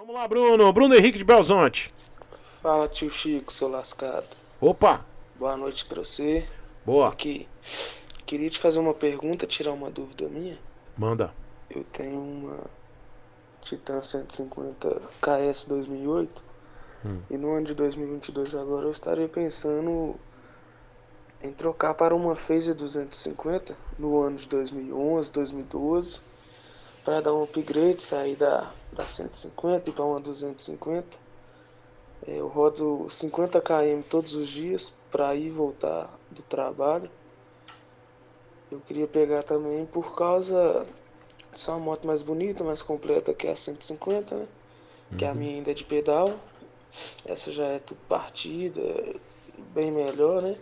Vamos lá, Bruno. Bruno Henrique de Belzonte. Fala, tio Chico, seu lascado. Opa! Boa noite pra você. Boa. Aqui. Queria te fazer uma pergunta, tirar uma dúvida minha. Manda. Eu tenho uma Titan 150 KS 2008. Hum. E no ano de 2022 agora eu estarei pensando em trocar para uma Phase 250 no ano de 2011, 2012 para dar um upgrade, sair da, da 150 e para uma 250. É, eu rodo 50 km todos os dias para ir e voltar do trabalho. Eu queria pegar também por causa de uma moto mais bonita, mais completa que a 150, né? Uhum. Que a uhum. minha ainda é de pedal. Essa já é tudo partida, bem melhor, né?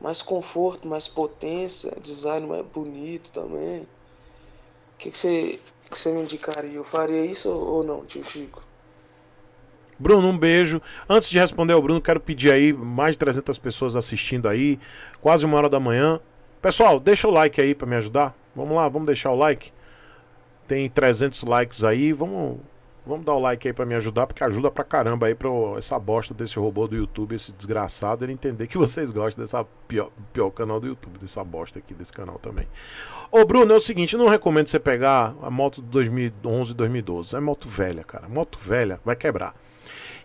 Mais conforto, mais potência, design mais bonito também. O que, você, que você me indicaria? Eu faria isso ou não, tio Chico? Bruno, um beijo. Antes de responder ao Bruno, quero pedir aí mais de 300 pessoas assistindo aí, quase uma hora da manhã. Pessoal, deixa o like aí para me ajudar. Vamos lá, vamos deixar o like. Tem 300 likes aí, vamos Vamos dar o like aí para me ajudar, porque ajuda pra caramba aí pra essa bosta desse robô do YouTube, esse desgraçado, ele entender que vocês gostam dessa Pior, pior canal do YouTube, dessa bosta aqui, desse canal também. Ô, Bruno, é o seguinte, eu não recomendo você pegar a moto de 2011, 2012. É moto velha, cara. Moto velha vai quebrar.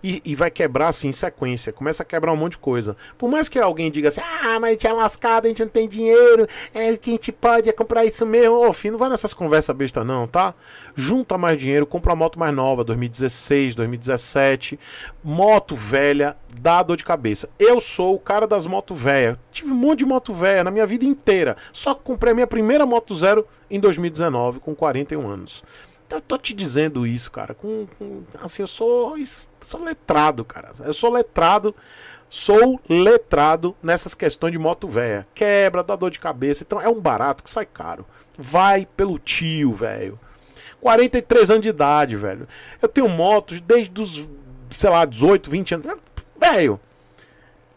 E, e, vai quebrar assim em sequência. Começa a quebrar um monte de coisa. Por mais que alguém diga assim, ah, mas a gente é lascado, a gente não tem dinheiro, é que a gente pode é comprar isso mesmo. Ô, filho, não vai nessas conversas besta, não, tá? Junta mais dinheiro, compra uma moto mais nova, 2016, 2017. Moto velha dá dor de cabeça. Eu sou o cara das motos velhas. Tive um monte de moto velha na minha vida inteira. Só comprei a minha primeira moto zero em 2019, com 41 anos. Então eu tô te dizendo isso, cara. Com, com, assim, eu sou, sou letrado, cara. Eu sou letrado, sou letrado nessas questões de moto velha. Quebra, dá dor de cabeça. Então é um barato que sai caro. Vai pelo tio, velho. 43 anos de idade, velho. Eu tenho motos desde os, sei lá, 18, 20 anos. Velho,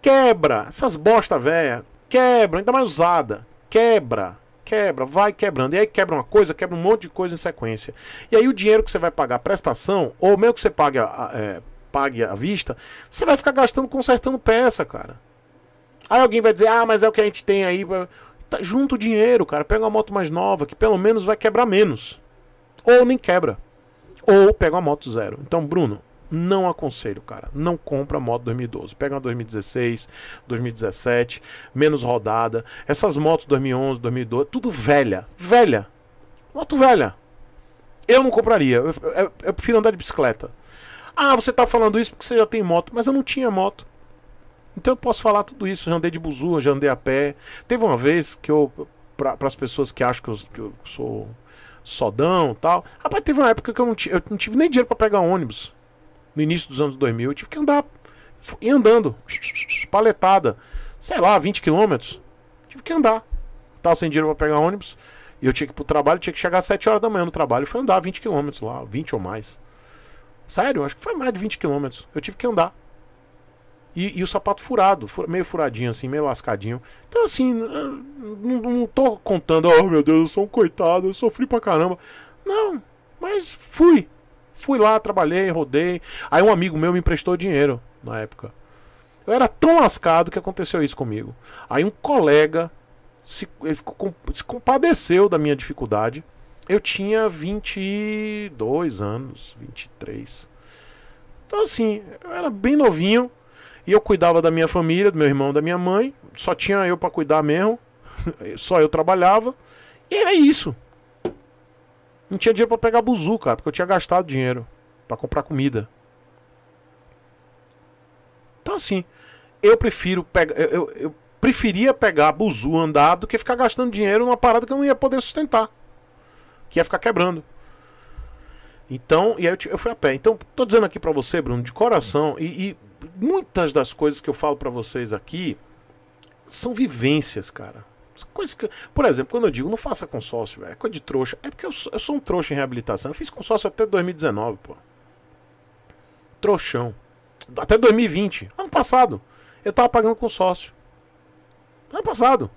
Quebra. Essas bosta velha. Quebra. Ainda mais usada. Quebra. Quebra. Vai quebrando. E aí quebra uma coisa, quebra um monte de coisa em sequência. E aí o dinheiro que você vai pagar prestação, ou mesmo que você pague a, é, pague à vista, você vai ficar gastando consertando peça, cara. Aí alguém vai dizer, ah, mas é o que a gente tem aí. Tá, junta o dinheiro, cara. Pega uma moto mais nova, que pelo menos vai quebrar menos. Ou nem quebra. Ou pega uma moto zero. Então, Bruno, não aconselho, cara. Não compra moto 2012. Pega uma 2016, 2017, menos rodada. Essas motos 2011, 2012, tudo velha. Velha. Moto velha. Eu não compraria. Eu, eu, eu prefiro andar de bicicleta. Ah, você tá falando isso porque você já tem moto. Mas eu não tinha moto. Então eu posso falar tudo isso. Já andei de buzua, já andei a pé. Teve uma vez que eu. Para as pessoas que acham que eu, que eu sou sodão tal. Rapaz, teve uma época que eu não, eu não tive nem dinheiro para pegar ônibus no início dos anos 2000, eu tive que andar, e andando, paletada, sei lá, 20 quilômetros. Tive que andar. Tava sem dinheiro para pegar ônibus, e eu tinha que ir pro trabalho, tinha que chegar às 7 horas da manhã no trabalho. Foi andar 20 quilômetros lá, 20 ou mais. Sério, acho que foi mais de 20 quilômetros. Eu tive que andar. E, e, o sapato furado, meio furadinho assim, meio lascadinho. Então, assim, não, não tô contando, oh meu Deus, eu sou um coitado, eu sofri pra caramba. Não, mas fui. Fui lá, trabalhei, rodei. Aí um amigo meu me emprestou dinheiro na época. Eu era tão lascado que aconteceu isso comigo. Aí um colega se, ficou, se compadeceu da minha dificuldade. Eu tinha 22 anos, 23. Então, assim, eu era bem novinho. E eu cuidava da minha família, do meu irmão, da minha mãe. Só tinha eu para cuidar mesmo. Só eu trabalhava. E era isso. Não tinha dinheiro para pegar buzu, cara, porque eu tinha gastado dinheiro para comprar comida. Então assim, eu prefiro pegar eu, eu, eu preferia pegar buzu andado do que ficar gastando dinheiro numa parada que eu não ia poder sustentar, que ia ficar quebrando. Então, e aí eu, eu fui a pé. Então, tô dizendo aqui para você, Bruno, de coração e, e muitas das coisas que eu falo para vocês aqui são vivências, cara. Coisas que, por exemplo, quando eu digo não faça consórcio, é coisa de trouxa. É porque eu sou, eu sou um trouxa em reabilitação. Eu fiz consórcio até 2019, pô. Trouxão. Até 2020. Ano passado. Eu tava pagando consórcio. Ano passado.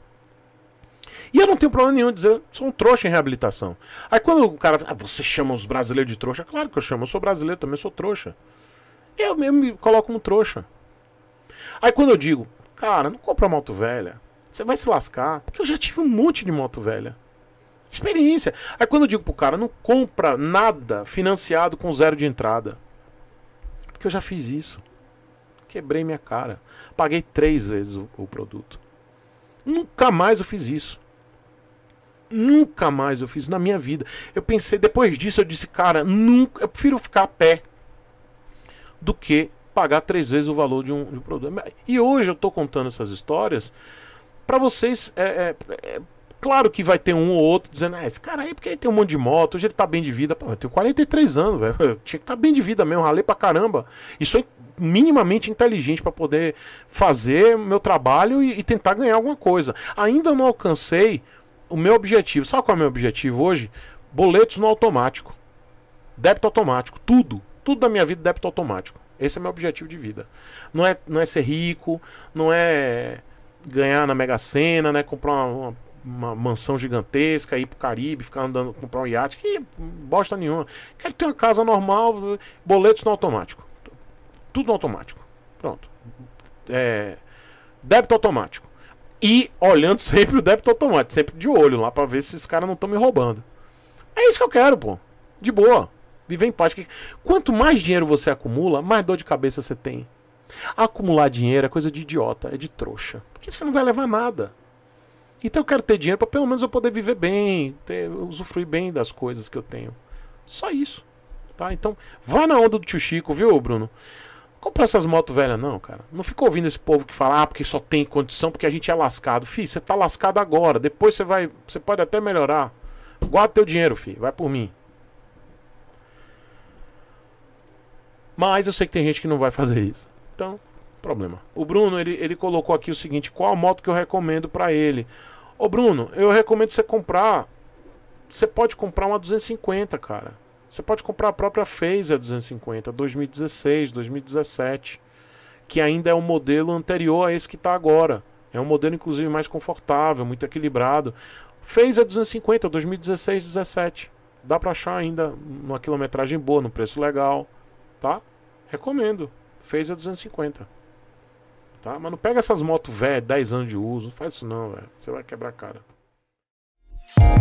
E eu não tenho problema nenhum de dizer, sou um trouxa em reabilitação. Aí quando o cara ah, você chama os brasileiros de trouxa? Claro que eu chamo, eu sou brasileiro, também sou trouxa. Eu mesmo me coloco como trouxa. Aí quando eu digo, cara, não compra moto velha. Você vai se lascar. Porque eu já tive um monte de moto velha. Experiência. Aí quando eu digo pro cara, não compra nada financiado com zero de entrada. Porque eu já fiz isso. Quebrei minha cara. Paguei três vezes o, o produto. Nunca mais eu fiz isso. Nunca mais eu fiz na minha vida. Eu pensei, depois disso eu disse, cara, nunca, eu prefiro ficar a pé do que pagar três vezes o valor de um, de um produto. E hoje eu tô contando essas histórias para vocês, é, é, é, claro que vai ter um ou outro dizendo, ah, esse cara aí, porque ele tem um monte de moto, hoje ele tá bem de vida. Pô, eu tenho 43 anos, velho. Eu tinha que tá bem de vida mesmo, ralei pra caramba. Isso é minimamente inteligente para poder fazer meu trabalho e, e tentar ganhar alguma coisa. Ainda não alcancei o meu objetivo. Sabe qual é o meu objetivo hoje? Boletos no automático. Débito automático. Tudo. Tudo da minha vida débito automático. Esse é meu objetivo de vida. Não é, não é ser rico, não é ganhar na Mega Sena, né? Comprar uma, uma uma mansão gigantesca, ir pro Caribe, ficar andando, comprar um iate, que bosta nenhuma. Quero ter uma casa normal, boletos no automático. Tudo no automático. Pronto. É, débito automático. E olhando sempre o débito automático, sempre de olho lá para ver se esses caras não estão me roubando. É isso que eu quero, pô. De boa. Viver em paz. Quanto mais dinheiro você acumula, mais dor de cabeça você tem. Acumular dinheiro é coisa de idiota, é de trouxa que você não vai levar nada. Então eu quero ter dinheiro para pelo menos eu poder viver bem, ter, usufruir bem das coisas que eu tenho. Só isso. Tá? Então, vá na onda do tio Chico, viu, Bruno? comprar essas motos velhas, não, cara. Não fica ouvindo esse povo que fala, ah, porque só tem condição, porque a gente é lascado. Fih, você tá lascado agora. Depois você vai. Você pode até melhorar. Guarda teu dinheiro, fi. Vai por mim. Mas eu sei que tem gente que não vai fazer isso. Então, problema. O Bruno, ele, ele colocou aqui o seguinte, qual a moto que eu recomendo para ele? Ô Bruno, eu recomendo você comprar, você pode comprar uma 250, cara. Você pode comprar a própria Phaser 250, 2016, 2017, que ainda é um modelo anterior a esse que está agora. É um modelo inclusive mais confortável, muito equilibrado. Phaser 250, 2016, 2017. Dá para achar ainda numa quilometragem boa, num preço legal, tá? Recomendo. Phaser 250. Tá? Mas não pega essas motos velhas, 10 anos de uso. Não faz isso não, velho. Você vai quebrar a cara.